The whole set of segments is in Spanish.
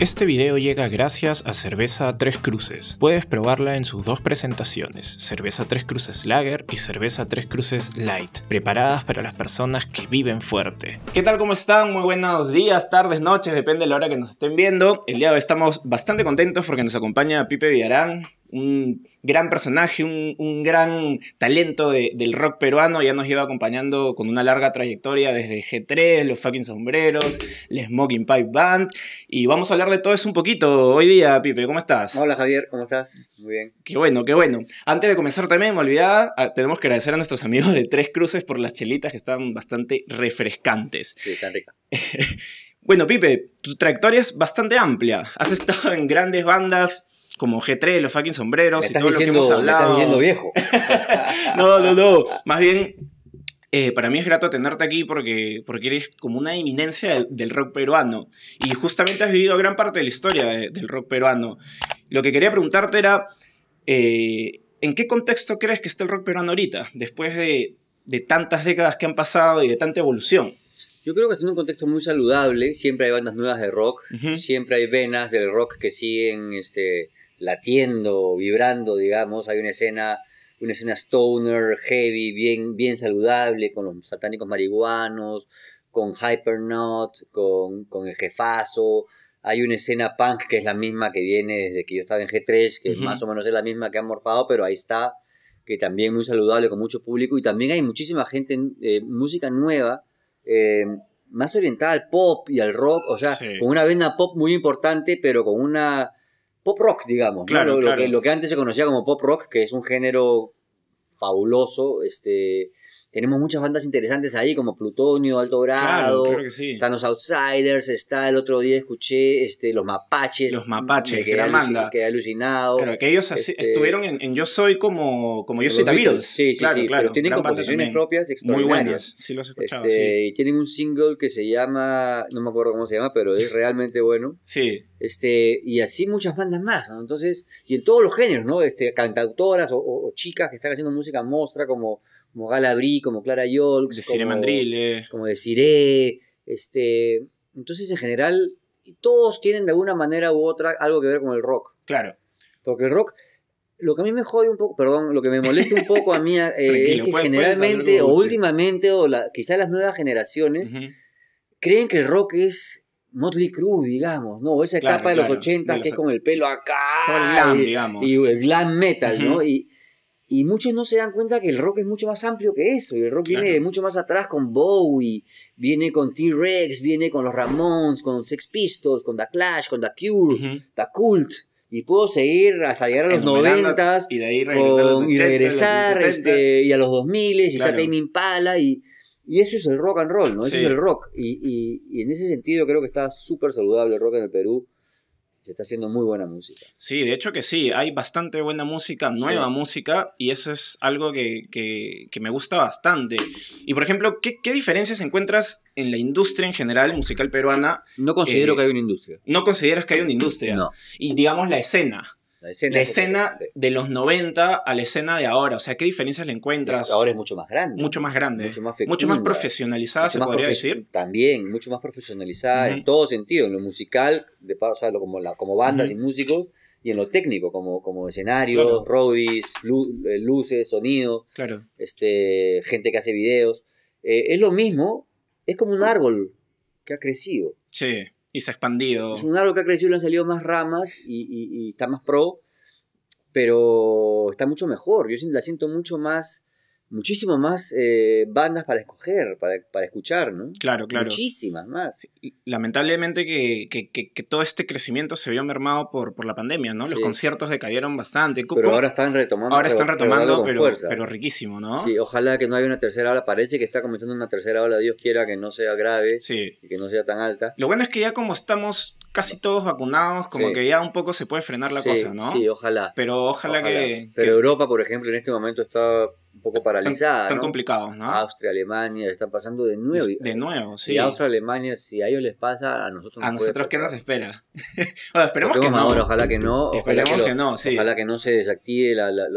Este video llega gracias a Cerveza Tres Cruces. Puedes probarla en sus dos presentaciones, Cerveza Tres Cruces Lager y Cerveza Tres Cruces Light, preparadas para las personas que viven fuerte. ¿Qué tal? ¿Cómo están? Muy buenos días, tardes, noches, depende de la hora que nos estén viendo. El día de hoy estamos bastante contentos porque nos acompaña Pipe Villarán, un gran personaje, un, gran talento del rock peruano, ya nos lleva acompañando con una larga trayectoria desde G3, los fucking sombreros, el Smoking Pipe Band, y vamos a hablar de todo eso un poquito hoy día, Pipe, ¿cómo estás? Hola Javier, ¿cómo estás? Muy bien. Qué bueno, qué bueno. Antes de comenzar también, me olvidaba, ah, tenemos que agradecer a nuestros amigos de Tres Cruces por las chelitas que están bastante refrescantes. Sí, están ricas. Bueno, Pipe, tu trayectoria es bastante amplia. Has estado en grandes bandas, como G3, los fucking sombreros y todo lo que hemos hablado. estás diciendo viejo. no, no, no. Más bien, eh, para mí es grato tenerte aquí porque, porque eres como una eminencia del, rock peruano. Y justamente has vivido gran parte de la historia del rock peruano. Lo que quería preguntarte era, eh, ¿en qué contexto crees que está el rock peruano ahorita, después de, tantas décadas que han pasado y de tanta evolución? Yo creo que está en un contexto muy saludable. Siempre hay bandas nuevas de rock, siempre hay venas del rock que siguen este, latiendo, vibrando, digamos. Hay una escena, una escena stoner, heavy, bien, bien saludable, con los satánicos marihuanos, con Hypernot, con, con el jefazo. Hay una escena punk que es la misma que viene desde que yo estaba en G3, que más o menos es la misma que han morfado, pero ahí está, que también muy saludable con mucho público. Y también hay muchísima gente, eh, música nueva, eh, más orientada al pop y al rock, o sea, con una venda pop muy importante, pero con una pop rock, digamos. Claro, lo, que, lo, que, antes se conocía como pop rock, que es un género fabuloso, este, tenemos muchas bandas interesantes ahí, como Plutonio, Alto Grado, claro, sí. están los Outsiders, está el otro día escuché este, los Mapaches. Los Mapaches, que Manda alucinado. Pero que ellos este, estuvieron en, Yo Soy como, como Yo Soy Beatles. Sí, sí, sí, tienen composiciones propias extraordinarias. Muy buenas, sí los he este, Y tienen un single que se llama, no me acuerdo cómo se llama, pero es realmente bueno. Sí. Este, y así muchas bandas más, Entonces, y en todos los géneros, ¿no? Este, cantautoras o chicas que están haciendo música mostra como como Galabri, como Clara Yolks, de como, Cinemandrile. Eh. como deciré este, entonces en general todos tienen de alguna manera u otra algo que ver con el rock. Claro. Porque el rock, lo que a mí me jode un poco, perdón, lo que me molesta un poco a mí eh, es que generalmente o últimamente o quizás las nuevas generaciones creen que el rock es Motley Crue, digamos, ¿no? Esa etapa de los 80 que es con el pelo acá. y, el glam metal, ¿no? Y, y muchos no se dan cuenta que el rock es mucho más amplio que eso. Y el rock viene mucho más atrás con Bowie, viene con T-Rex, viene con los Ramones, con Sex Pistols, con The Clash, con The Cure, Cult. Y puedo seguir hasta llegar a los noventas y regresar, a los y, este, y a los 2000 y está Tame Impala y, eso es el rock and roll, ¿no? Eso es el rock. y en ese sentido creo que está súper saludable el rock en el Perú se está haciendo muy buena música. Sí, de hecho que sí, hay bastante buena música, nueva música, y eso es algo que, me gusta bastante. Y por ejemplo, ¿qué, ¿qué, diferencias encuentras en la industria en general musical peruana? No considero eh, que hay una industria. No consideras que hay una industria. No. Y digamos la escena. La escena, de, los 90 a la escena de ahora. O sea, ¿qué diferencias le encuentras? Ahora es mucho más grande. Mucho más grande. Mucho más, profesionalizada, se podría decir. También, mucho más profesionalizada en todo sentido. En lo musical, de como, la, como bandas y músicos, y en lo técnico, como, como escenarios, roadies, eh, luces, sonido, claro. este, gente que hace videos. Eh, es lo mismo, es como un árbol que ha crecido. Sí. Y se ha expandido. Es un árbol que ha crecido, le han salido más ramas y, y está más pro, pero está mucho mejor. Yo la siento mucho más Muchísimo más eh, bandas para escoger, para, escuchar, ¿no? Claro, claro. Muchísimas más. Lamentablemente que, todo este crecimiento se vio mermado por, por la pandemia, ¿no? Los conciertos decayeron bastante. Pero ahora están retomando. Ahora están retomando, pero, riquísimo, ¿no? Sí, ojalá que no haya una tercera ola. Parece que está comenzando una tercera ola, Dios quiera, que no sea grave sí. y que no sea tan alta. Lo bueno es que ya como estamos casi todos vacunados, como que ya un poco se puede frenar la cosa, ¿no? Sí, ojalá. Pero ojalá. que... Pero Europa, por ejemplo, en este momento está un poco paralizada. están complicados, ¿no? Austria, Alemania, están pasando de nuevo. Eh, de nuevo, sí. Y Austria, Alemania, si a ellos les pasa, a nosotros nos A nosotros, ¿qué nos espera? bueno, esperemos que no. ojalá que no. Esperemos que, no, sí. Ojalá que no se desactive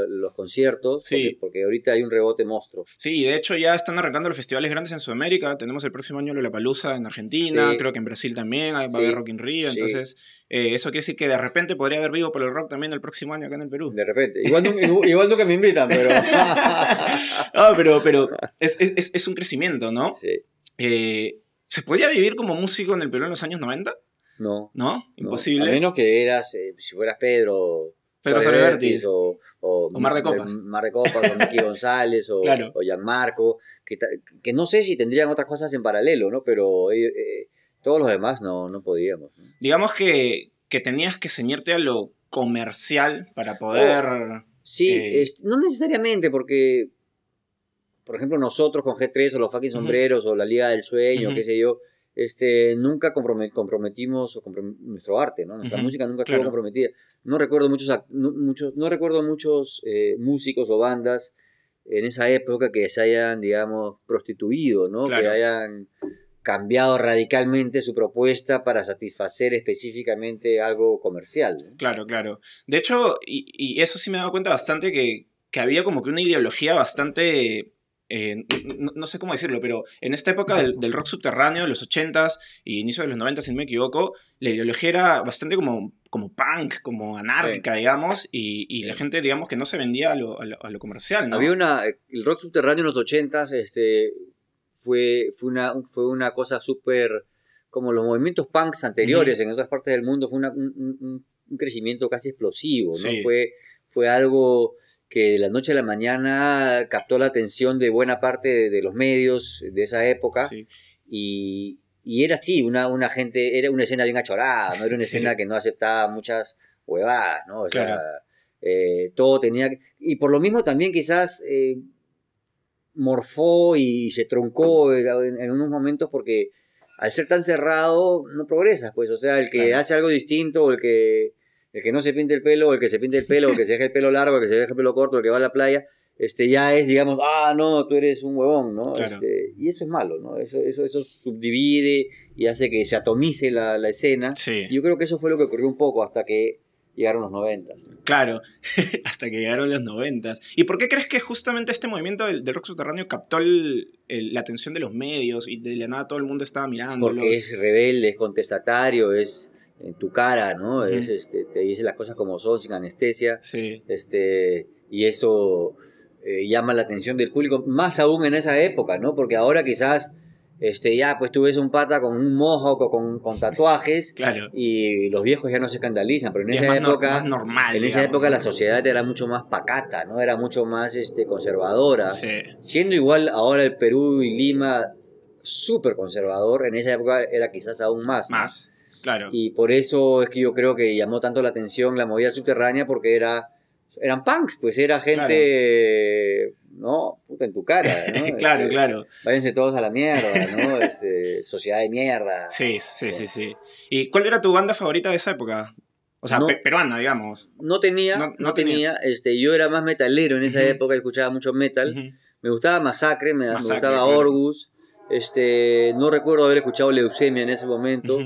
los conciertos, sí. porque, ahorita hay un rebote monstruo. Sí, de hecho ya están arrancando los festivales grandes en Sudamérica. Tenemos el próximo año la Lollapalooza en Argentina, creo que en Brasil también, va a haber Rock in Rio, entonces... Eh, eso quiere decir que de repente podría haber vivo por el rock también el próximo año acá en el Perú. De repente. Igual, igual nunca me invitan, pero... no, pero, pero es, un crecimiento, ¿no? Eh, ¿Se podía vivir como músico en el Perú en los años 90? No. ¿No? Imposible. A menos que eras, eh, si fueras Pedro. Pedro O, Mar de Copas. Mar de Copas, o González, o, o Gianmarco. Que, no sé si tendrían otras cosas en paralelo, ¿no? Pero eh, todos los demás no, podíamos. Digamos que, que tenías que ceñirte a lo comercial para poder. Oh. Sí, eh, no necesariamente, porque, por ejemplo, nosotros con G3 o los fucking sombreros o la Liga del Sueño, qué sé yo, este, nunca comprometimos o nuestro arte, ¿no? Nuestra música nunca estuvo comprometida. No recuerdo muchos, muchos, no recuerdo muchos eh, músicos o bandas en esa época que se hayan, digamos, prostituido, ¿no? Que hayan cambiado radicalmente su propuesta para satisfacer específicamente algo comercial. Claro, claro. De hecho, y, eso sí me he dado cuenta bastante que, había como que una ideología bastante eh, no, sé cómo decirlo, pero en esta época del, rock subterráneo, de los 80s y inicio de los 90, si no me equivoco, la ideología era bastante como, como punk, como anárquica, digamos, y, la gente, digamos, que no se vendía a lo, comercial. ¿no? Había una. Eh, el rock subterráneo en los 80s este, fue, una, fue una cosa súper, como los movimientos punks anteriores en otras partes del mundo, fue un, crecimiento casi explosivo, ¿no? Fue, fue algo que de la noche a la mañana captó la atención de buena parte de, los medios de esa época y, era así, una, una gente, era una escena bien achorada, no era una escena que no aceptaba muchas huevadas, ¿no? O sea, eh, todo tenía... Y por lo mismo también quizás... Eh, morfó y se troncó eh, en, unos momentos porque al ser tan cerrado no progresas, pues, o sea, el que hace algo distinto o el que, el que no se pinte el pelo, o el que se pinte el pelo, o el que se deja el pelo largo, el que se deja el pelo corto, el que va a la playa, este, ya es, digamos, ah, no, tú eres un huevón, ¿no? Este, y eso es malo, ¿no? Eso, eso, eso subdivide y hace que se atomice la, la escena. Yo creo que eso fue lo que ocurrió un poco, hasta que llegaron los 90. Claro, hasta que llegaron los noventas. ¿Y por qué crees que justamente este movimiento del, rock subterráneo captó la atención de los medios y de la nada todo el mundo estaba mirando? Porque es rebelde, es contestatario, es en eh, tu cara, ¿no? es, este, te dice las cosas como son, sin anestesia. Sí. Este, y eso eh, llama la atención del público, más aún en esa época, ¿no? Porque ahora quizás este, ya, pues tú ves un pata con un mojo, con, con tatuajes, claro. y los viejos ya no se escandalizan, pero en esa época, normal, en esa época la sociedad era mucho más pacata, no era mucho más este, conservadora, siendo igual ahora el Perú y Lima súper conservador, en esa época era quizás aún más. Más, claro. Y por eso es que yo creo que llamó tanto la atención la movida subterránea, porque era eran punks, pues era gente, ¿no? Puta en tu cara, ¿no? claro, este, claro. Váyanse todos a la mierda, ¿no? Este, sociedad de mierda. Sí, sí, sí, sí. ¿Y cuál era tu banda favorita de esa época? O sea, peruana, digamos. No tenía, no, tenía. Este, yo era más metalero en esa época, escuchaba mucho metal. Me gustaba Masacre, me, gustaba Orgus. Este, no recuerdo haber escuchado Leucemia en ese momento.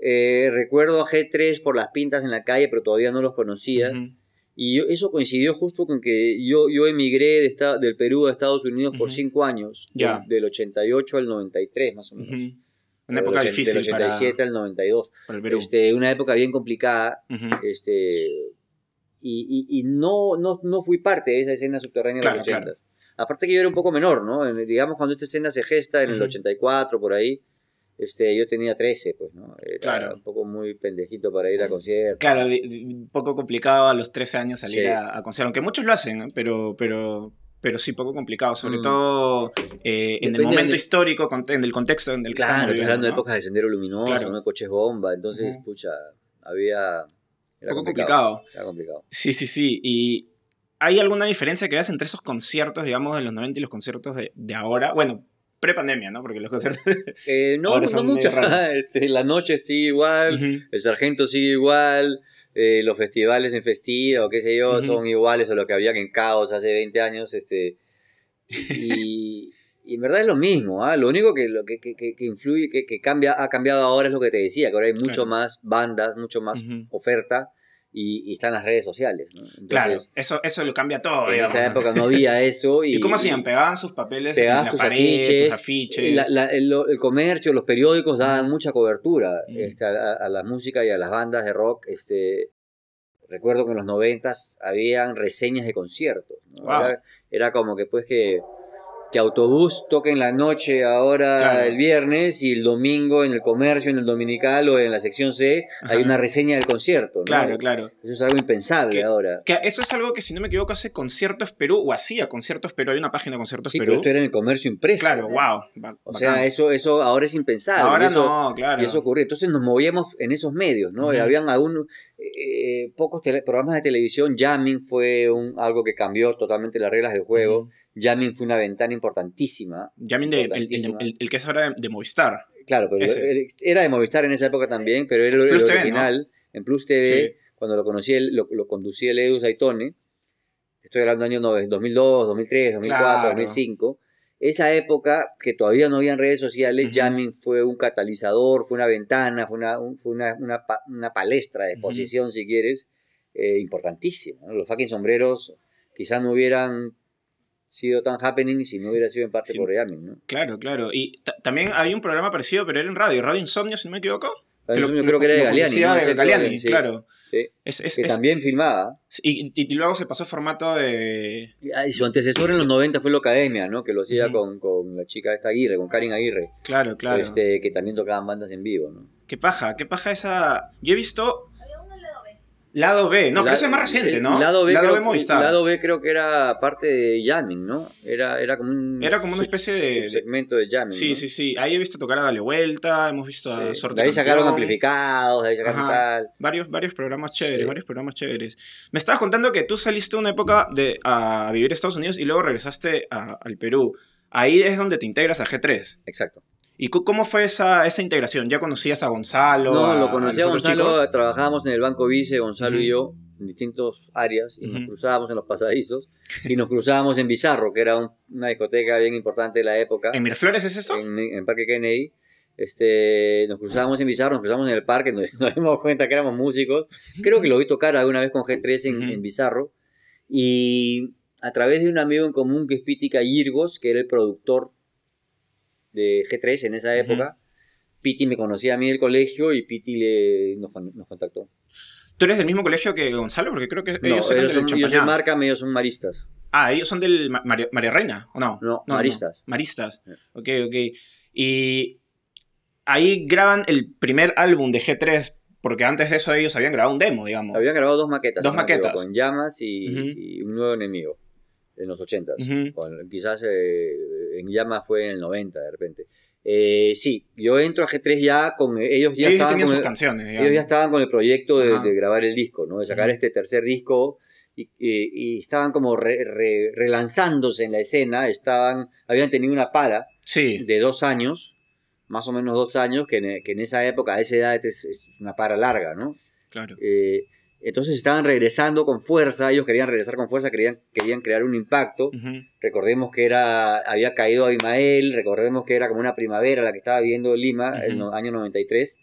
Eh, recuerdo a G3 por las pintas en la calle, pero todavía no los conocía. Y eso coincidió justo con que yo, yo emigré de esta, del Perú a Estados Unidos por cinco años, del, 88 al 93 más o menos. Una época difícil. Del 87 para, al 92. el Perú. Este, una época bien complicada. este, y, y, no, no, no, fui parte de esa escena subterránea de los 80. Aparte que yo era un poco menor, ¿no? digamos cuando esta escena se gesta en el 84, por ahí este, yo tenía 13, pues, ¿no? Era un poco muy pendejito para ir a conciertos. Claro, un poco complicado a los 13 años salir a, a conciertos, aunque muchos lo hacen, pero, pero, pero sí poco complicado, sobre mm. todo eh, en el momento histórico, en el contexto en el que claro, estamos hablando de épocas de Sendero Luminoso, no ¿no? coches bomba, entonces, pucha, había... Era complicado. Era complicado. Sí, sí, sí, y... ¿Hay alguna diferencia que veas entre esos conciertos, digamos, de los 90 y los conciertos de, de ahora? Bueno, Pre-pandemia, ¿no? Porque los conciertos. Eh, no, no muchas. Este, la noche sigue igual, el sargento sigue igual, eh, los festivales en festivo qué sé yo, son iguales a lo que había en Caos hace 20 años. Este, y, en verdad es lo mismo. ¿eh? Lo único que, lo que, influye, que, cambia, ha cambiado ahora es lo que te decía, que ahora hay mucho más bandas, mucho más oferta y, están las redes sociales. claro, eso, eso lo cambia todo. En esa época no había eso. ¿Y, cómo hacían? ¿Pegaban sus papeles en la pared, afiches? el, comercio, los periódicos daban mucha cobertura este, a, la música y a las bandas de rock. Este, recuerdo que en los noventas habían reseñas de conciertos. Era, como que pues que que autobús toque en la noche ahora el viernes y el domingo en el comercio, en el dominical o en la sección C hay una reseña del concierto. Claro, claro. Eso es algo impensable ahora. Que eso es algo que si no me equivoco hace Conciertos Perú o hacía Conciertos Perú, hay una página de Conciertos Perú. Pero esto era en el comercio impreso. Claro, wow. O sea, eso, eso ahora es impensable. Ahora no, claro. Y eso ocurrió. Entonces nos movíamos en esos medios, ¿no? habían aún eh, pocos programas de televisión. Jamming fue un, algo que cambió totalmente las reglas del juego. Yamin fue una ventana importantísima. Yamin, de, El, que es ahora de, Movistar. Claro, pero era de Movistar en esa época también, pero era el, original. En Plus TV, cuando lo conocí, lo, lo conducía el Edu Saitone. Estoy hablando de año 2002, 2003, 2004, 2005. Esa época que todavía no había redes sociales, yamin fue un catalizador, fue una ventana, fue una, palestra de exposición, si quieres, eh, importantísima. Los fucking sombreros quizás no hubieran sido tan happening si no hubiera sido en parte por Yamin, ¿no? Claro, claro. Y también había un programa parecido, pero era en radio, Radio Insomnio, si no me equivoco. yo creo que era de Galeani. ¿no? de Galeani, claro. que también filmaba. Y, luego se pasó a formato de... Ah, y su antecesor en los 90 fue Academia, ¿no? Que lo hacía con, la chica esta Aguirre, con Karin Aguirre. Claro, claro. Este, que también tocaban bandas en vivo, ¿no? Qué paja, qué paja esa... Yo he visto Lado B, no, la, pero más eh, reciente, eh, ¿no? Lado B, lado creo, B Lado B creo que era parte de Jamming, ¿no? Era, era como un. Era como una especie de. segmento de Jamming. Sí, sí, sí. Ahí he visto tocar a Dale Vuelta, hemos visto a Sorte De ahí sacaron amplificados, ahí sacaron tal. Varios, varios programas chéveres, varios programas chéveres. Me estabas contando que tú saliste una época de, a vivir Estados Unidos y luego regresaste al Perú. Ahí es donde te integras a G3. Exacto. ¿Y cómo fue esa, esa integración? ¿Ya conocías a Gonzalo? No, lo conocía Gonzalo, trabajábamos en el Banco Vice, Gonzalo y yo, en distintas áreas, y nos cruzábamos en los pasadizos, y nos cruzábamos en Bizarro, que era una discoteca bien importante de la época. ¿En Miraflores es eso? En, Parque Kennedy. Este, nos cruzábamos en Bizarro, nos cruzábamos en el parque, nos, dimos cuenta que éramos músicos. Creo que lo vi tocar alguna vez con G3 en, Bizarro. Y a través de un amigo en común que es Pítica Yirgos, que era el productor de G3 en esa época. Piti me conocía a mí del colegio y Piti le, nos, contactó. ¿Tú eres del mismo colegio que Gonzalo? Porque creo que ellos, son, de marca, ellos son maristas. Ah, ellos son del María Reina, ¿o no? No, maristas. Maristas. Ok, Y ahí graban el primer álbum de G3, porque antes de eso ellos habían grabado un demo, digamos. Habían grabado dos maquetas. Dos maquetas. con llamas y, un nuevo enemigo, en los 80 Quizás eh, en llama fue en el 90 de repente. Eh, sí, yo entro a G3 ya con ellos ya estaban con sus el, canciones, ya. ellos ya estaban con el proyecto de, grabar el disco, ¿no? De sacar este tercer disco y, estaban como relanzándose en la escena, estaban habían tenido una para de dos años, más o menos dos años, que en, esa época, a esa edad es, una para larga, ¿no? Claro. Eh, entonces estaban regresando con fuerza, ellos querían regresar con fuerza, querían, querían crear un impacto. Recordemos que era, había caído Abimael, recordemos que era como una primavera la que estaba viviendo Lima en el año 93.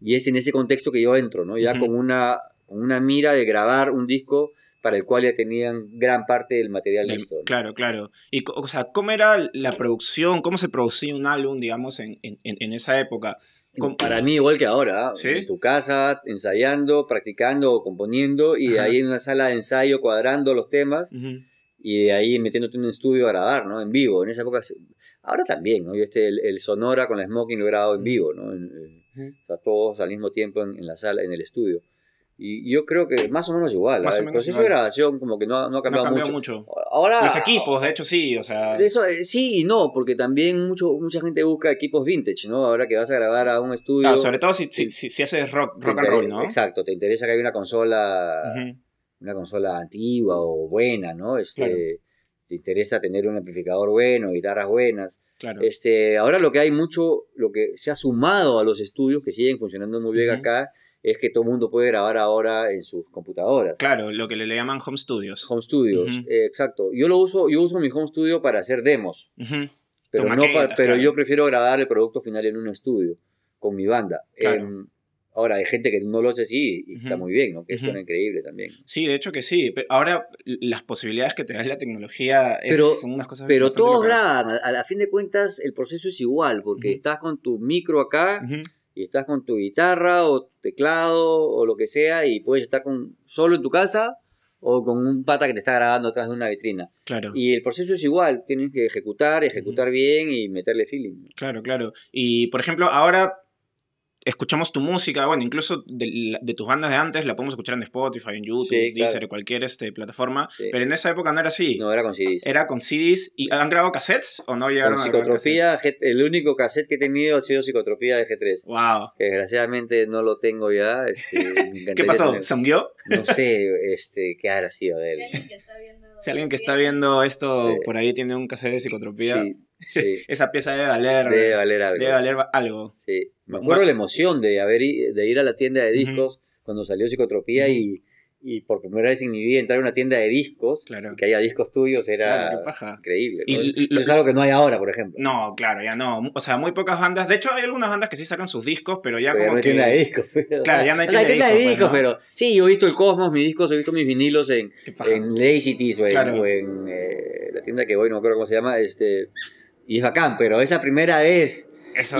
Y es en ese contexto que yo entro, ¿no? Ya con, una, una mira de grabar un disco para el cual ya tenían gran parte del material listo. Claro, claro. Y, o sea, ¿cómo era la producción? ¿Cómo se producía un álbum, digamos, en, en esa época? Para mí igual que ahora, ¿ah? en tu casa, ensayando, practicando componiendo, y de ahí en una sala de ensayo cuadrando los temas, y de ahí metiéndote en un estudio a grabar, ¿no? En vivo, en esa época. Ahora también, ¿no? Yo este, el, Sonora con la Smoking lo he grabado en vivo, ¿no? Eh, todos al mismo tiempo en, la sala, en el estudio. Y yo creo que más o menos igual. ¿eh? el proceso de grabación como que no, ha, cambiado, mucho. Ahora, Los equipos, de hecho, sí. O sea... Eso, eh, sí y no, porque también mucho, mucha gente busca equipos vintage, ¿no? Ahora que vas a grabar a un estudio. sobre todo si, si, haces rock, rock and roll, ¿no? Exacto, te interesa que haya una consola, una consola antigua o buena, ¿no? Este, Te interesa tener un amplificador bueno, guitarras buenas. Este, ahora lo que hay mucho, lo que se ha sumado a los estudios que siguen funcionando muy bien acá es que todo el mundo puede grabar ahora en sus computadoras. Claro, lo que le llaman home studios. Home studios, eh, exacto. Yo lo uso, yo uso mi home studio para hacer demos, pero, pero yo prefiero grabar el producto final en un estudio con mi banda. Em, ahora, hay gente que no lo hace así y está muy bien, ¿no? Que increíble también. Sí, de hecho que sí. Pero ahora, las posibilidades que te da la tecnología son unas cosas Pero todos graban. A, fin de cuentas, el proceso es igual, porque estás con tu micro acá y estás con tu guitarra o teclado o lo que sea y puedes estar con, solo en tu casa o con un pata que te está grabando atrás de una vitrina. Claro. Y el proceso es igual, tienes que ejecutar, ejecutar bien y meterle feeling. Claro, claro. Y por ejemplo, ahora escuchamos tu música, bueno, incluso de, tus bandas de antes la podemos escuchar en Spotify, en YouTube, Deezer, cualquier este, plataforma, pero en esa época no era así. No, era con CDs. Era con CDs. ¿Y han grabado cassettes o no llegaron a Psicotropía, el único cassette que he tenido ha sido Psicotropía de G3. Wow. Que desgraciadamente no lo tengo ya. Este, ¿Qué pasó? ¿Sanguió? No sé, este, ¿qué habrá sido de él? Si alguien que está viendo esto por ahí tiene un cassette de Psicotropía... Esa pieza debe valer. algo. Me acuerdo la emoción de, de ir a la tienda de discos cuando salió Psicotropía y, por primera vez en mi vida entrar a una tienda de discos que haya discos tuyos era increíble. Y, es algo que no hay ahora, por ejemplo. No, claro, ya no. O sea, muy pocas bandas. De hecho, hay algunas bandas que sí sacan sus discos, pero ya como no que. Tienda de discos, Claro, ya no hay tienda, de discos. Pues, pero sí, yo he visto el Cosmos, mis discos, he visto mis vinilos en, Lazy T's o en, eh, la tienda que voy, no me acuerdo cómo se llama, este y es bacán, pero esa primera vez.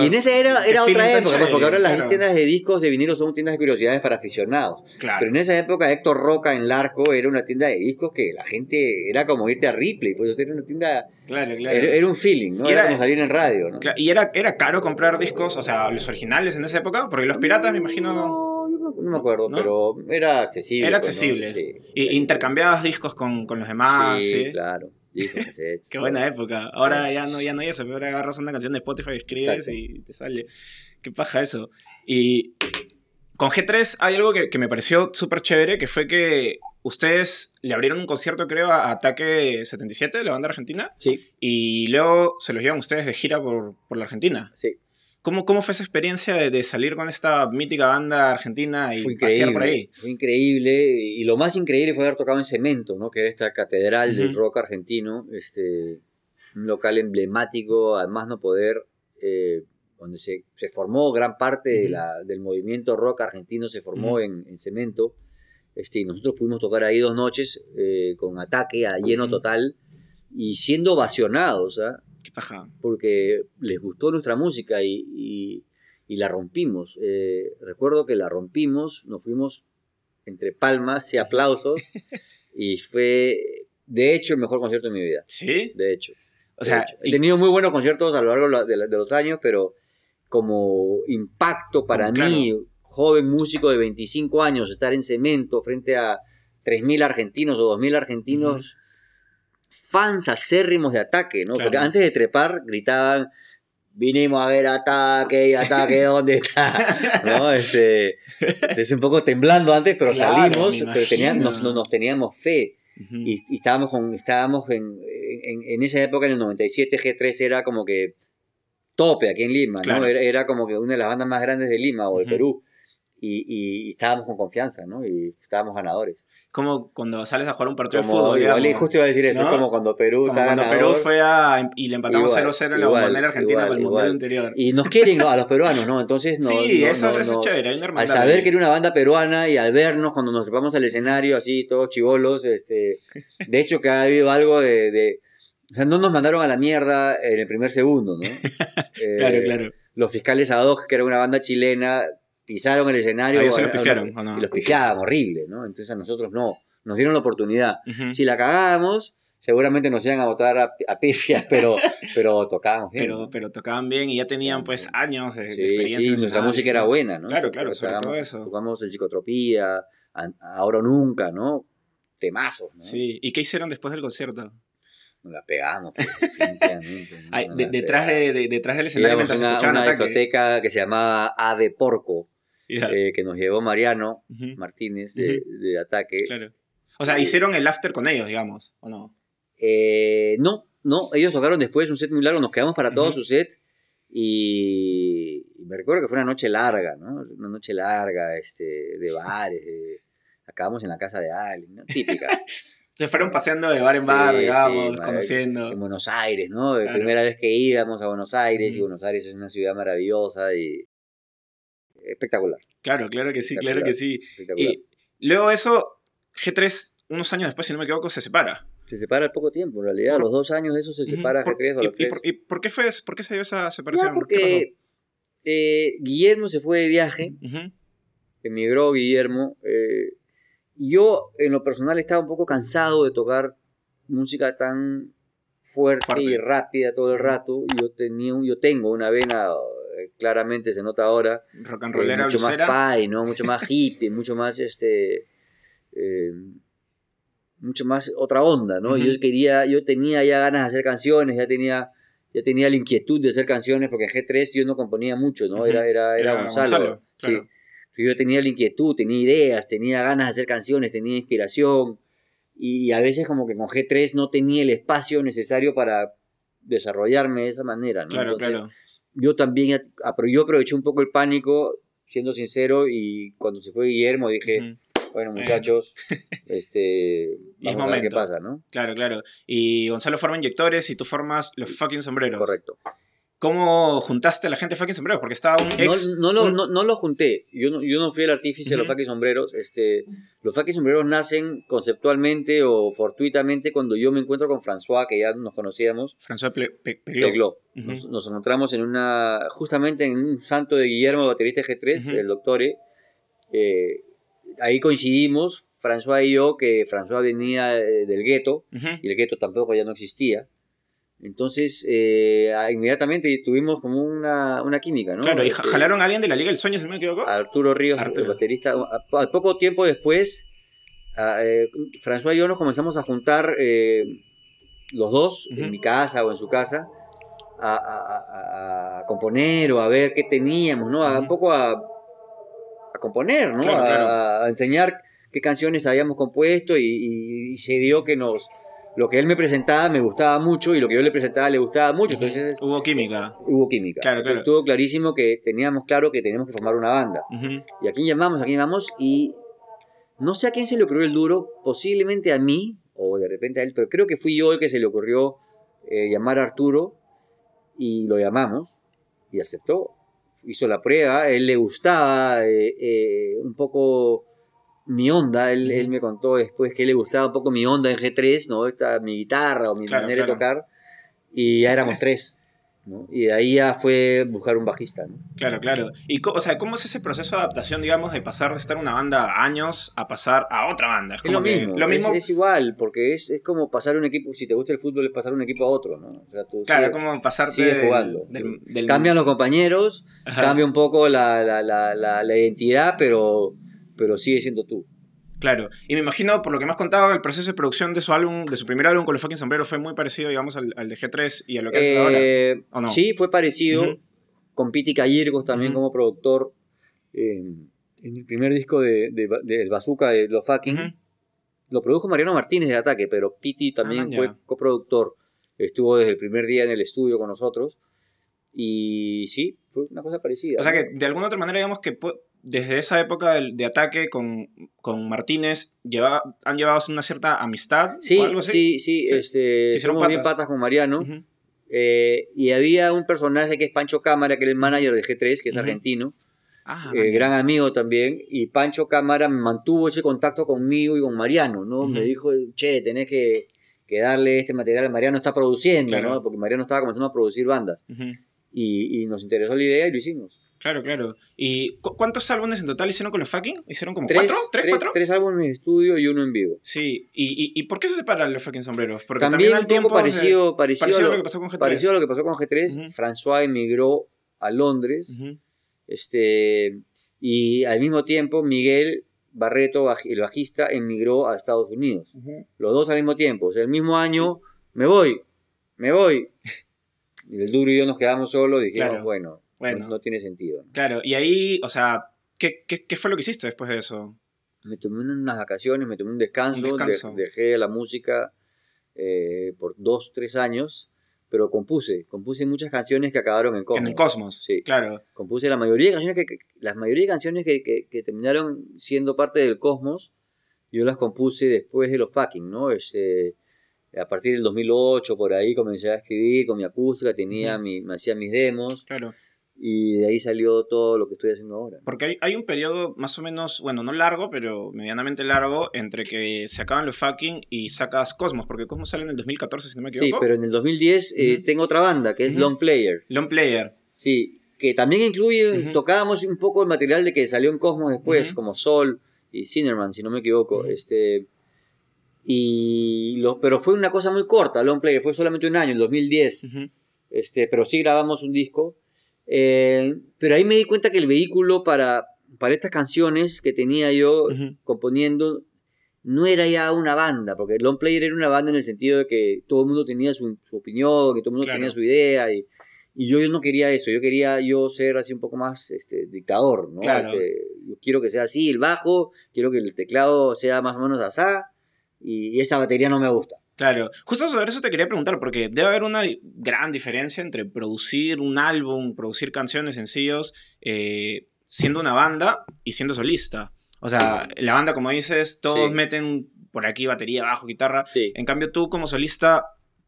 y en esa era, otra época, pues, porque ahora las tiendas de discos de vinilo son tiendas de curiosidades para aficionados. Claro. Pero en esa época Héctor Roca en Larco era una tienda de discos que la gente era como irte a Ripley, pues era una tienda... Claro, era, era, un feeling, ¿no? Era, como salir en radio, ¿no? Y era, era caro comprar discos, o sea, los originales en esa época, porque los piratas me imagino... No, no me acuerdo, pero era accesible. Era pues, accesible. y intercambiabas discos con, con los demás. Sí, ¿sí? claro. Qué buena época. Ahora ya no, ya no hay ahora agarras una canción de Spotify, escribes y te sale. Qué paja eso. Y con G3 hay algo que, me pareció súper chévere, que fue que ustedes le abrieron un concierto, creo, a Ataque 77, la banda argentina. Sí. Y luego se los llevan ustedes de gira por la Argentina. Sí. ¿Cómo, ¿Cómo fue esa experiencia de, salir con esta mítica banda argentina y fue pasear por ahí? Fue increíble. Y lo más increíble fue haber tocado en Cemento, ¿no? que era esta catedral del rock argentino, este, un local emblemático, además no poder, eh, donde se, formó gran parte de la, del movimiento rock argentino, se formó en, Cemento. Este, y nosotros pudimos tocar ahí dos noches eh, con ataque a lleno total y siendo ovacionados. ¿ah? porque les gustó nuestra música y, la rompimos. Eh, recuerdo que la rompimos, nos fuimos entre palmas y aplausos y fue, de hecho, el mejor concierto de mi vida. Sí. De hecho. O sea, he tenido muy buenos conciertos a lo largo de, los años, pero como impacto para mí, joven músico de 25 años, estar en cemento frente a 3.000 argentinos o 2.000 argentinos fans acérrimos de ataque, ¿no? Porque antes de trepar gritaban, vinimos a ver ataque y ataque, ¿dónde está? ¿No? Este, es un poco temblando antes, pero salimos, pero nos, teníamos fe. y, estábamos, con, estábamos en, en, esa época, en el 97, G3 era como que tope aquí en Lima, ¿no? Era, como que una de las bandas más grandes de Lima o de Perú y, estábamos con confianza, ¿no? Y estábamos ganadores. Como cuando sales a jugar un partido de fútbol. Digamos, justo iba a decir eso, ¿no? como cuando Perú. Como cuando Perú fue a. y le empatamos 0-0 en la bombonera argentina con el mundial anterior. Y nos quieren a los peruanos, ¿no? Entonces no. Sí, eso, es chévere, es normal. Al saber que era una banda peruana y al vernos cuando nos trepamos al escenario así, todos chivolos, este. De hecho, que ha habido algo de, o sea, no nos mandaron a la mierda en el primer segundo, ¿no? claro, eh, claro. Los fiscales ad hoc, que era una banda chilena, pisaron el escenario. Y los pifiaban, horrible, ¿no? Entonces a nosotros no, nos dieron la oportunidad. Si la cagábamos, seguramente nos iban a votar a, a pifias, pero, pero tocábamos bien. Pero, pero tocaban bien y ya tenían pues años de, experiencia. Sí, nuestra música era buena, ¿no? Claro, claro, sobre todo eso. Tocamos el Psicotropía, Ahora o Nunca, ¿no? Temazos, ¿no? Sí, ¿y qué hicieron después del concierto? Nos la pegamos. Pues, detrás, detrás del escenario. una discoteca que se llamaba A de Porco eh, que nos llevó Mariano Martínez de, Ataque. O sea, eh, hicieron el after con ellos, digamos, ¿o no? Eh, no, no, ellos tocaron después un set muy largo, nos quedamos para todo su set y me recuerdo que fue una noche larga, ¿no? Una noche larga, este, de bares, acabamos en la casa de alguien, ¿no? Típica. Se fueron paseando de bar en bar, digamos, conociendo. En Buenos Aires, ¿no? primera vez que íbamos a Buenos Aires, y Buenos Aires es una ciudad maravillosa, y espectacular. Claro, claro que sí, claro que sí. Y luego eso, G3, unos años después, si no me equivoco, se separa. Se separa al poco tiempo, en realidad, a los dos años eso se separa G3 a los y, Y por, qué fue, por qué se dio esa separación? porque eh, Guillermo se fue de viaje, emigró Guillermo, eh, y yo en lo personal estaba un poco cansado de tocar música tan fuerte y rápida todo el rato, y yo, tenía, yo tengo una vena claramente se nota ahora. Eh, mucho más pie, ¿no? Mucho más hippie, mucho más este. Eh, mucho más otra onda, ¿no? Yo quería, yo tenía ya ganas de hacer canciones, ya tenía, ya tenía la inquietud de hacer canciones, porque en G3 yo no componía mucho, ¿no? Era, era, era, Gonzalo. Yo tenía la inquietud, tenía ideas, tenía ganas de hacer canciones, tenía inspiración. Y a veces como que con G3 no tenía el espacio necesario para desarrollarme de esa manera, Entonces, yo también, ah, yo aproveché un poco el pánico, siendo sincero, y cuando se fue Guillermo dije, bueno muchachos, este, vamos a ver qué pasa, ¿no? Claro, claro. Y Gonzalo forma inyectores y tú formas los fucking sombreros. Correcto. ¿Cómo juntaste a la gente de Fucking Sombreros? Porque estaba un ex... No, no, no, no lo junté. Yo no, yo no fui el artífice de los Fucking Sombreros. Este, los Fucking Sombreros nacen conceptualmente o fortuitamente cuando yo me encuentro con François, que ya nos conocíamos. François Peglo. nos, encontramos en una... Justamente en un santo de Guillermo, baterista G3, el doctore. Eh, ahí coincidimos, François y yo, que François venía eh, del gueto, y el gueto tampoco ya no existía. Entonces, eh, ah, inmediatamente tuvimos como una, química, ¿no? Claro, y este, jalaron a alguien de la Liga del Sueño, si no me equivoco. Arturo Ríos, el baterista. Al poco tiempo después, eh, François y yo nos comenzamos a juntar eh, los dos, en mi casa o en su casa, a, componer o a ver qué teníamos, ¿no? un poco a, componer, ¿no? A, enseñar qué canciones habíamos compuesto y se dio que nos lo que él me presentaba me gustaba mucho y lo que yo le presentaba le gustaba mucho. Entonces hubo química. Hubo química. Claro, claro. Estuvo clarísimo que teníamos claro que teníamos que formar una banda. Y a quién llamamos, a quién llamamos y no sé a quién se le ocurrió el duro, posiblemente a mí o de repente a él, pero creo que fui yo el que se le ocurrió eh, llamar a Arturo y lo llamamos y aceptó. Hizo la prueba, él le gustaba eh, eh, un poco mi onda, él, él, me contó después que le gustaba un poco mi onda en G3, ¿no? Esta, mi guitarra o mi manera de tocar, y ya éramos tres. ¿no? Y de ahí ya fue buscar un bajista. ¿no? Claro, claro. ¿Y o sea, cómo es ese proceso de adaptación, digamos, de pasar de estar en una banda años a pasar a otra banda? Es, como lo, mismo, Es, igual, porque es, es, como pasar un equipo, si te gusta el fútbol, es pasar un equipo a otro. ¿no? claro, como pasarte del, jugando. Del, Cambian los compañeros, cambia un poco la, la, la, la identidad, pero pero sigue siendo tú. Claro, y me imagino, por lo que me has contado, el proceso de producción de su álbum, de su primer álbum con los fucking sombreros fue muy parecido, digamos, al, al de G3 y a lo que hace ahora, eh, Sí, fue parecido, con Piti Cayirgos también como productor, eh, en el primer disco de, de Bazooka de los fucking, lo produjo Mariano Martínez de Ataque, pero Piti también ah, fue coproductor, estuvo desde el primer día en el estudio con nosotros, y sí, fue una cosa parecida. O sea que, de alguna otra manera, digamos que desde esa época de, de ataque con, con Martínez lleva, han llevado una cierta amistad. Sí, sí, sí, este, sí. se somos patas. bien patas con Mariano. Eh, y había un personaje que es Pancho Cámara, que era el manager de G3, que es argentino. Ah, eh, gran amigo también, y Pancho Cámara mantuvo ese contacto conmigo y con Mariano, ¿no? Me dijo, che, tenés que, que, darle este material, Mariano está produciendo, ¿no? Porque Mariano estaba comenzando a producir bandas. y, nos interesó la idea y lo hicimos. Claro, claro. ¿Y cuántos álbumes en total hicieron con los fucking? ¿Hicieron como tres, cuatro? ¿Tres, cuatro? Tres álbumes de estudio y uno en vivo. Sí. ¿Y, por qué se separan los fucking sombreros? Porque también, también al tiempo parecido, parecido, a lo, que pasó con G3. François emigró a Londres. este, y al mismo tiempo Miguel Barreto, el bajista, emigró a Estados Unidos. Los dos al mismo tiempo. O sea, el mismo año, me voy, me voy. Y el duro y yo nos quedamos solos y dijimos, bueno bueno. No, tiene sentido. Claro, y ahí, o sea, ¿qué, ¿qué, fue lo que hiciste después de eso? Me tomé unas vacaciones, me tomé un descanso, dejé la música eh, por dos, tres años, pero compuse, compuse muchas canciones que acabaron en Cosmos. En Cosmos, sí. Claro. Compuse la mayoría de canciones que, las mayoría de canciones que, terminaron siendo parte del Cosmos, yo las compuse después de los fucking, ¿no? Ese, a partir del 2008 por ahí comencé a escribir con mi acústica, tenía mi, me hacía mis demos. Claro y de ahí salió todo lo que estoy haciendo ahora. Porque hay, hay, un periodo más o menos, bueno, no largo, pero medianamente largo, entre que se acaban los fucking y sacas Cosmos, porque Cosmos sale en el 2014, si no me equivoco. Sí, pero en el 2010 eh, tengo otra banda, que es Long Player. Long Player. Sí, que también incluye, tocábamos un poco el material de que salió en Cosmos después, como Sol y Cinerman, si no me equivoco. este y lo, Pero fue una cosa muy corta, Long Player, fue solamente un año, el 2010. este Pero sí grabamos un disco eh, pero ahí me di cuenta que el vehículo para, para estas canciones que tenía yo componiendo no era ya una banda, porque Long Player era una banda en el sentido de que todo el mundo tenía su, opinión, que todo el mundo tenía su idea, y, yo, yo, no quería eso, yo quería yo ser así un poco más este, dictador, ¿no? Este, yo quiero que sea así el bajo, quiero que el teclado sea más o menos asá, y esa batería no me gusta. Claro, justo sobre eso te quería preguntar, porque debe haber una gran diferencia entre producir un álbum, producir canciones, sencillos, eh, siendo una banda y siendo solista. O sea, la banda, como dices, todos meten por aquí batería, bajo, guitarra. En cambio, tú como solista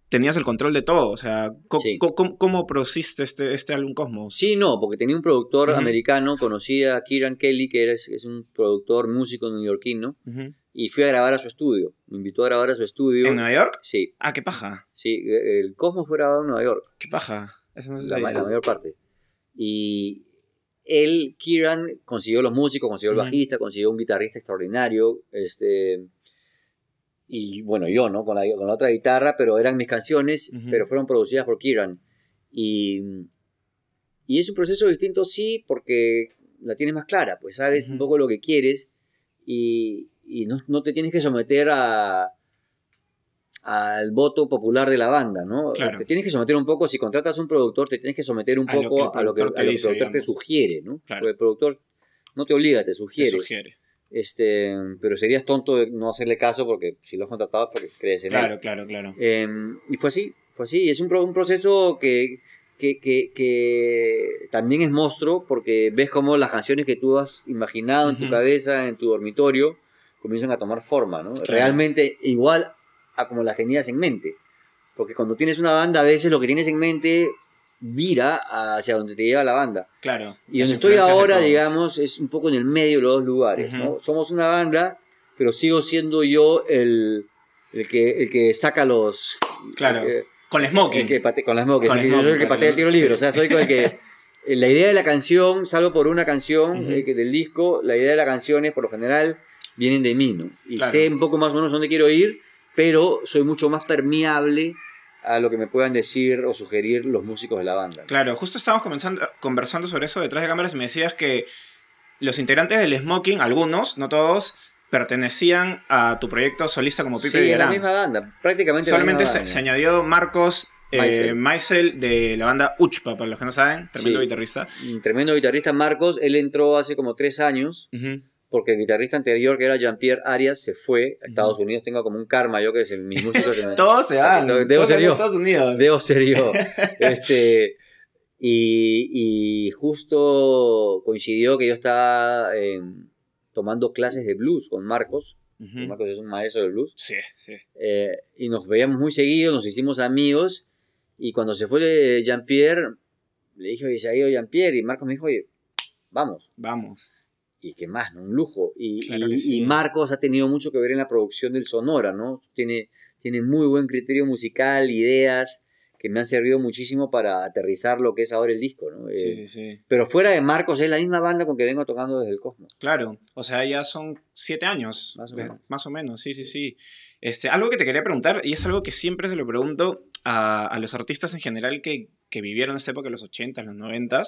tenías el control de todo. O sea, ¿cómo, produciste este, este, álbum Cosmos? Sí, no, porque tenía un productor americano, conocía a Kieran Kelly, que es, un productor músico neoyorquino. Y fui a grabar a su estudio. Me invitó a grabar a su estudio. ¿En Nueva York? Sí. Ah, qué paja. Sí, e, el Cosmos fue grabado en Nueva York. Qué paja. esa no la, mayor parte. Y él, Kiran, consiguió los músicos, consiguió el bajista, consiguió un guitarrista extraordinario. Este, y bueno, yo, ¿no? Con la, con la otra guitarra, pero eran mis canciones, pero fueron producidas por Kiran. Y, y es un proceso distinto, sí, porque la tienes más clara, pues sabes un poco lo que quieres. Y, y no, te tienes que someter a al voto popular de la banda, ¿no? Te tienes que someter un poco, si contratas un productor, te tienes que someter un poco a lo que el productor, te, sugiere, ¿no? Claro. el productor no te obliga, te sugiere. Este, pero serías tonto de no hacerle caso porque si lo has contratado porque crees en claro, él. Claro, claro, claro. Em, y fue así, fue así. Es un, proceso que, también es monstruo porque ves como las canciones que tú has imaginado en tu cabeza, en tu dormitorio, comienzan a tomar forma, ¿no? Realmente igual a como las tenías en mente. Porque cuando tienes una banda, a veces lo que tienes en mente vira hacia donde te lleva la banda. Claro. Y donde estoy ahora, digamos, es un poco en el medio de los dos lugares, ¿no? Somos una banda, pero sigo siendo yo el, el, que, el que saca los... Claro. con la smoking. con la el smoking yo soy el que patea el tiro libre, o sea, soy con el que... La idea de la canción, salvo por una canción eh, del disco, la idea de la canción es, por lo general, vienen de mí, ¿no? Y sé un poco más o menos dónde quiero ir, pero soy mucho más permeable a lo que me puedan decir o sugerir los músicos de la banda. Claro, justo estábamos comenzando, conversando sobre eso detrás de cámaras y me decías que los integrantes del Smoking, algunos, no todos, pertenecían a tu proyecto solista como Pipe sí, Villarán. la misma banda, prácticamente Solamente la misma se, se, añadió Marcos eh, Maisel de la banda Uchpa, para los que no saben, tremendo guitarrista. Mm, tremendo guitarrista Marcos, él entró hace como tres años. Uh porque el guitarrista anterior, que era Jean-Pierre Arias, se fue a Estados Unidos. Tengo como un karma yo que mis músicos Todos se van. Debo ser yo. Debo ser yo. y, justo coincidió que yo estaba em, tomando clases de blues con Marcos. Marcos es un maestro de blues. Sí, sí. Eh, y nos veíamos muy seguido, nos hicimos amigos. Y cuando se fue Jean-Pierre, le dije, oye, se ha ido Jean-Pierre. Y Marcos me dijo, oye, vamos. Vamos y que más, ¿no? Un lujo. Y, y, Marcos ha tenido mucho que ver en la producción del Sonora, ¿no? Tiene, tiene muy buen criterio musical, ideas que me han servido muchísimo para aterrizar lo que es ahora el disco, ¿no? Sí, eh, sí, sí. Pero fuera de Marcos es la misma banda con que vengo tocando desde el Cosmos. Claro, o sea, ya son siete años. Más o, menos. Más o menos, sí, sí, sí. Este, algo que te quería preguntar, y es algo que siempre se lo pregunto a, a los artistas en general que, que vivieron esta época los 80, los 90,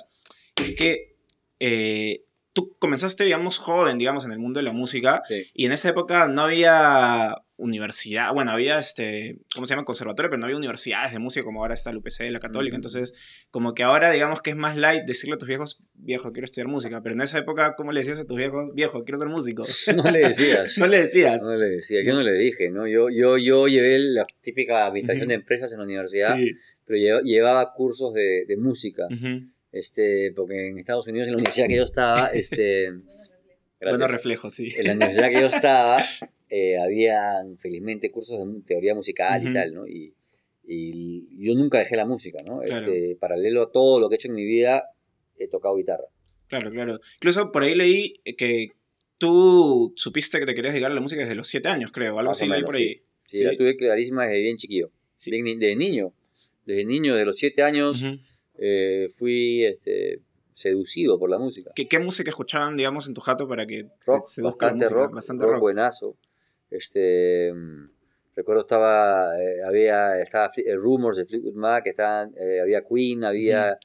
es que eh, tú comenzaste, digamos, joven, digamos, en el mundo de la música. Y en esa época no había universidad, bueno, había este, ¿cómo se llama? Conservatorio, pero no había universidades de música como ahora está el UPC, la Católica. Entonces, como que ahora, digamos, que es más light decirle a tus viejos, viejo, quiero estudiar música. Pero en esa época, ¿cómo le decías a tus viejos, viejo, quiero ser músico? No le decías. no le decías. No le decía, yo no le dije, ¿no? Yo, yo, yo llevé la típica habitación de empresas en la universidad, pero llevaba cursos de, de música este, porque en Estados Unidos, en la universidad que yo estaba, este, Bueno reflejo, sí. En la universidad que yo estaba, eh, había felizmente cursos de teoría musical y tal, ¿no? Y, y, yo nunca dejé la música, ¿no? Este, paralelo a todo lo que he hecho en mi vida, he tocado guitarra. Claro, claro. Incluso por ahí leí que tú supiste que te querías dedicar a la música desde los 7 años, creo, algo así, por ahí. Sí, sí, tuve clarísima desde bien chiquillo, desde, niño. Desde niño, de los 7 años. Eh, fui este, seducido por la música. ¿Qué, música escuchaban, digamos, en tu jato para que se bastante rock, bastante rock, buenazo. Este, mm, recuerdo estaba eh, había estaba eh, Rumors de Fleetwood Mac, estaban, había Queen, había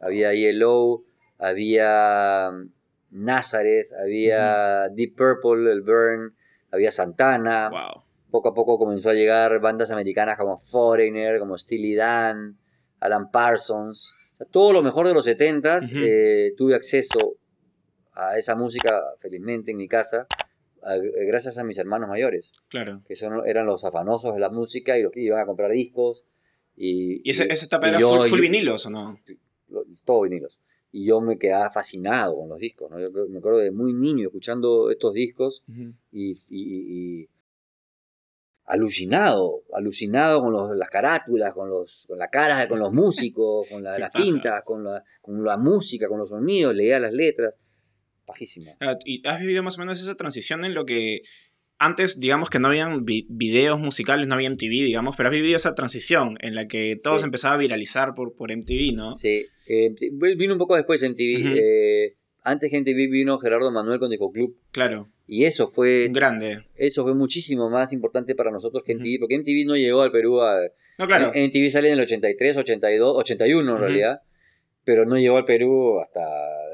había Yellow, había mm, Nazareth, había Deep Purple, el Burn, había Santana. Poco a poco comenzó a llegar bandas americanas como Foreigner, como Steely Dan. Alan Parsons, todo lo mejor de los 70s. Eh, tuve acceso a esa música, felizmente, en mi casa, eh, gracias a mis hermanos mayores. Claro. Que eran los afanosos de la música y los que iban a comprar discos. ¿Y, ¿Y esa, era full, vinilos o no? Todo vinilos. Y yo me quedaba fascinado con los discos. Yo me acuerdo de muy niño escuchando estos discos y alucinado, alucinado con las carátulas, con, los, con la cara, con los músicos, con la, las pintas, con la, con la música, con los sonidos, leía las letras. bajísimo. Ah, ¿Y has vivido más o menos esa transición en lo que antes, digamos que no habían videos musicales, no había MTV, digamos, pero has vivido esa transición en la que todo se empezaba a viralizar por, por MTV, ¿no? Eh, sí, vino un poco después MTV. Eh, antes gente MTV vino Gerardo Manuel con Disco Club. Claro. Y eso fue. Grande. Eso fue muchísimo más importante para nosotros que MTV, porque MTV no llegó al Perú a. No, claro. MTV sale en el 83, 82, 81 en realidad, pero no llegó al Perú hasta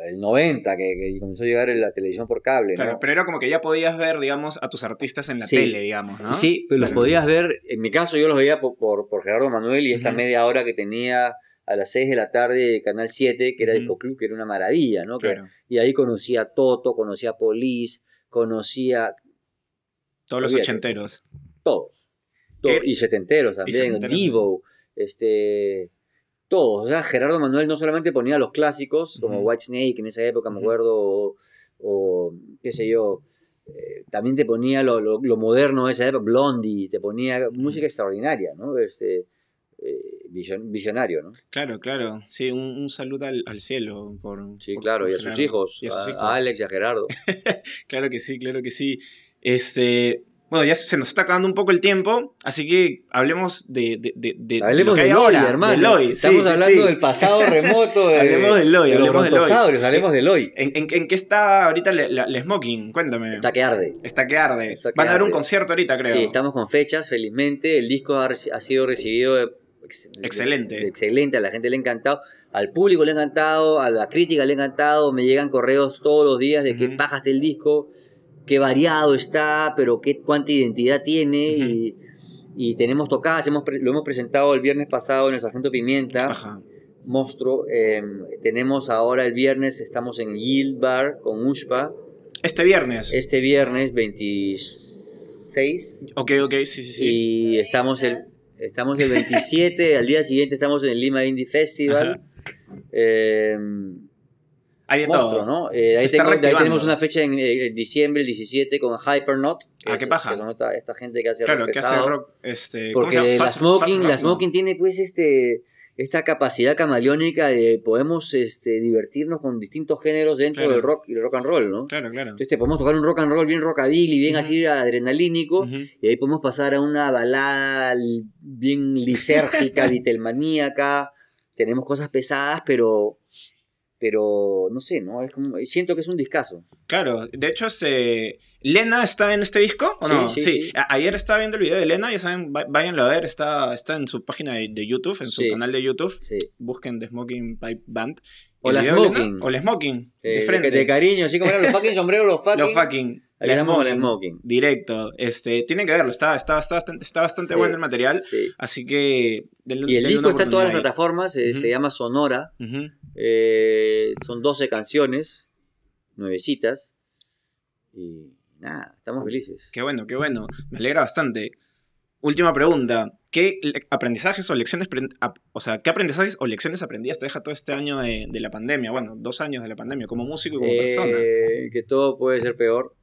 el 90, que, comenzó a llegar en la televisión por cable. ¿no? pero era como que ya podías ver, digamos, a tus artistas en la tele, digamos, ¿no? Sí, pero los podías ver. En mi caso, yo los veía por, por, Gerardo Manuel y esta media hora que tenía a las 6 de la tarde Canal 7, que era Disco Club, que era una maravilla, ¿no? Claro. y ahí conocía a Toto, conocía a Police conocía... Todos los ochenteros. Todos. Eh, y setenteros también. Divo, este, todos. Gerardo Manuel no solamente ponía los clásicos, como White Snake en esa época, me acuerdo, o, qué sé yo, eh, también te ponía lo, lo, moderno de esa época, Blondie, te ponía música extraordinaria, ¿no? Este, visionario, eh, ¿no? Claro, claro. Sí, un, saludo al, cielo. Por, sí, claro, y, a sus hijos, a Alex y a Gerardo. claro que sí, claro que sí. Este, bueno, ya se nos está acabando un poco el tiempo, así que hablemos de, de, de, lo hoy, ahora, hermano. Estamos hablando del pasado remoto. De, hablemos del hoy, hablemos del hoy. hablemos del hoy. ¿En, qué está ahorita el smoking? Cuéntame. Está que arde. Está que arde. Van a dar un concierto ahorita, creo. Sí, estamos con fechas, felizmente. El disco ha, ha sido recibido Excelente. Excelente, a la gente le ha encantado, al público le ha encantado, a la crítica le ha encantado, me llegan correos todos los días de que bajas del el disco, qué variado está, pero qué cuánta identidad tiene y, tenemos tocadas, lo hemos presentado el viernes pasado en el Sargento Pimienta. Ajá. Monstruo, em, tenemos ahora el viernes, estamos en Yield Bar con Ushpa. Este viernes. Este viernes 26. Ok, ok, sí, sí, sí. Y estamos el, Estamos el 27, al día siguiente estamos en el Lima Indie Festival. Eh, hay de todo. ¿no? Eh, ahí, tenemos una fecha en, eh, diciembre, el 17 con Hypernot. ah, qué paja. Que esta, gente que hace rock. Claro, que hace rock. Este, porque ¿cómo se la Smoking, tiene pues este esta capacidad camaleónica de podemos este, divertirnos con distintos géneros dentro del rock y el rock and roll, ¿no? Claro, claro. Entonces podemos tocar un rock and roll bien rockabilly, bien así adrenalínico, y ahí podemos pasar a una balada bien lisérgica, vitelmaníaca. Tenemos cosas pesadas, pero pero no sé, ¿no? Es como, siento que es un discazo. Claro, de hecho se ¿Lena está en este disco Sí, Ayer estaba viendo el video de Lena, ya saben, váyanlo a ver, está, está en su página de, YouTube, en su canal de YouTube. Busquen The Smoking Pipe Band. O la Smoking. o la Smoking. de eh, De, cariño, así como era, los fucking sombreros, los fucking. Los fucking. smoking, Directo. Este, tienen que verlo, está, está, bastante, bueno el material. Así que. y el disco está en todas las plataformas, eh, se llama Sonora. Eh, son 12 canciones, nuevecitas. Y nada, estamos felices. Qué bueno, qué bueno. Me alegra bastante. Última pregunta. ¿Qué aprendizajes o lecciones, o sea, ¿qué aprendizajes o lecciones aprendidas te deja todo este año de, la pandemia? Bueno, dos años de la pandemia, como músico y como persona. Eh, que todo puede ser peor.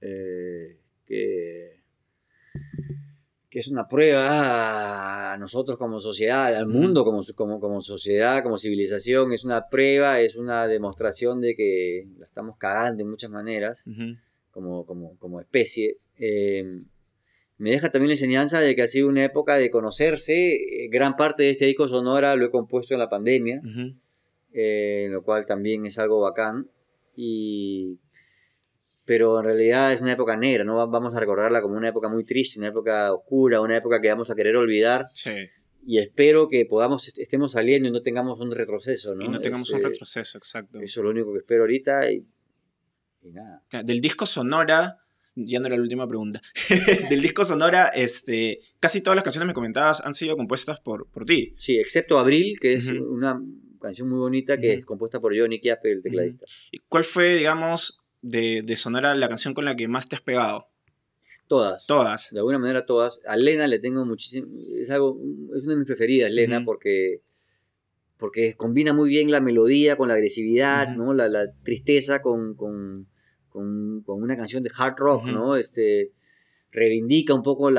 Eh, que, es una prueba a nosotros como sociedad, al mundo como, como, como sociedad, como civilización. Es una prueba, es una demostración de que la estamos cagando de muchas maneras como, como, como especie, eh, me deja también la enseñanza de que ha sido una época de conocerse. Eh, gran parte de este disco Sonora lo he compuesto en la pandemia, eh, lo cual también es algo bacán. Y, pero en realidad es una época negra, no vamos a recordarla como una época muy triste, una época oscura, una época que vamos a querer olvidar. y espero que podamos estemos saliendo y no tengamos un retroceso, ¿no? Y no tengamos un retroceso, exacto. Eso es lo único que espero ahorita y Ah, del disco Sonora, ya no era la última pregunta, del disco Sonora, este, casi todas las canciones que me comentabas han sido compuestas por, por ti. Sí, excepto Abril, que es una canción muy bonita que es compuesta por Johnny Kiape, el tecladista. ¿Y cuál fue, digamos, de, de Sonora la canción con la que más te has pegado? Todas. Todas. De alguna manera todas. A Lena le tengo muchísimo. Es algo. Es una de mis preferidas, Lena, porque. Porque combina muy bien la melodía con la agresividad, ¿no? La, tristeza con, con, una canción de hard rock, ¿no? Este, reivindica un poco el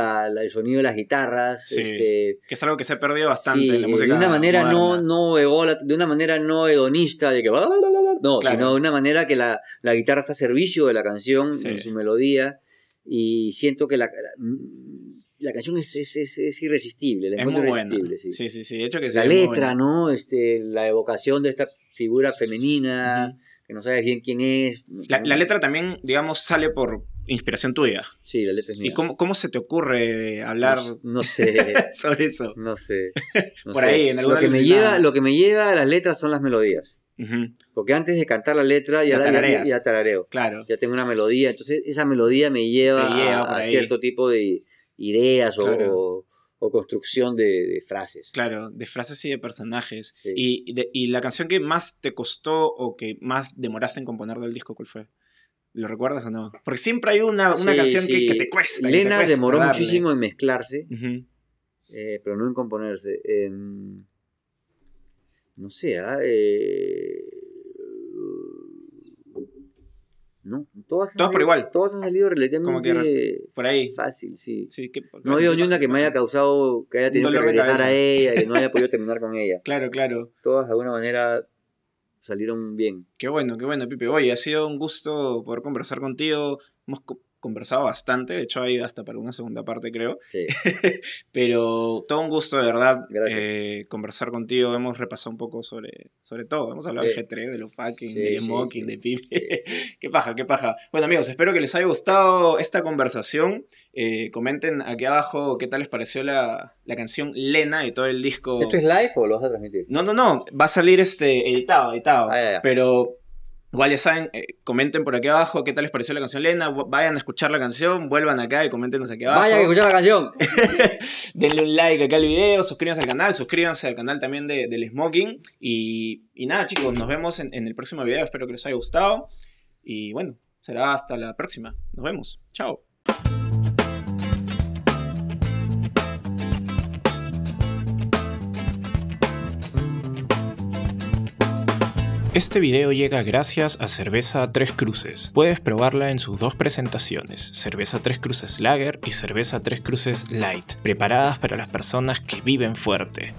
sonido de las guitarras. Este, que es algo que se ha perdido bastante en la música. De una manera no, no de una manera no hedonista, de que no, sino de una manera que la, guitarra está a servicio de la canción, en su melodía. Y siento que la, canción es, irresistible, es muy Buena. Sí. hecho que La letra, ¿no? Este, la evocación de esta figura femenina que no sabes bien quién es. La, letra también, digamos, sale por inspiración tuya. Sí, la letra es mía. ¿Y cómo, se te ocurre hablar no, sé. sobre eso? No sé. por ahí, en alguna lo que, me lo que me llega a las letras son las melodías. Porque antes de cantar la letra ya, ya, tarareo. Claro. Ya tengo una melodía. Entonces esa melodía me lleva, a, cierto tipo de ideas o o construcción de, frases. Claro, de frases y de personajes. Y, la canción que más te costó o que más demoraste en componer del disco, ¿cuál fue? ¿Lo recuerdas o no? Porque siempre hay una, canción Que, te cuesta. Elena demoró muchísimo en mezclarse, eh, pero no en componerse. Em, no sé, ah, ¿eh? No, todas han, salido, por igual. Todas han salido relativamente por ahí. fácil, sí. no digo ni una que me haya causado, que haya tenido que regresar a ella, que no haya podido terminar con ella. Claro, claro. Todas de alguna manera salieron bien. Qué bueno, qué bueno, Pipe. Oye, ha sido un gusto poder conversar contigo. Hemos conversado bastante, de hecho hay hasta para una segunda parte creo, pero todo un gusto de verdad eh, conversar contigo, hemos repasado un poco sobre, sobre todo, hemos hablado de G3, de lo fucking, de mocking, de pibe, qué paja, qué paja. Bueno amigos, espero que les haya gustado esta conversación. Eh, comenten aquí abajo qué tal les pareció la, canción Lena y todo el disco. ¿Esto es live o lo vas a transmitir? No, no, no. Va a salir este editado, editado. Ah, pero Igual ya saben, eh, comenten por aquí abajo qué tal les pareció la canción Lena, vayan a escuchar la canción, vuelvan acá y comentenos aquí abajo. Vayan a escuchar la canción. Denle un like acá al video, suscríbanse al canal, suscríbanse al canal también del Smoking. Y, nada chicos, nos vemos en el próximo video, espero que les haya gustado. Y bueno, será hasta la próxima. Nos vemos. Chao. Este video llega gracias a Cerveza Tres Cruces. Puedes probarla en sus dos presentaciones, Cerveza Tres Cruces Lager y Cerveza Tres Cruces Light, preparadas para las personas que viven fuerte.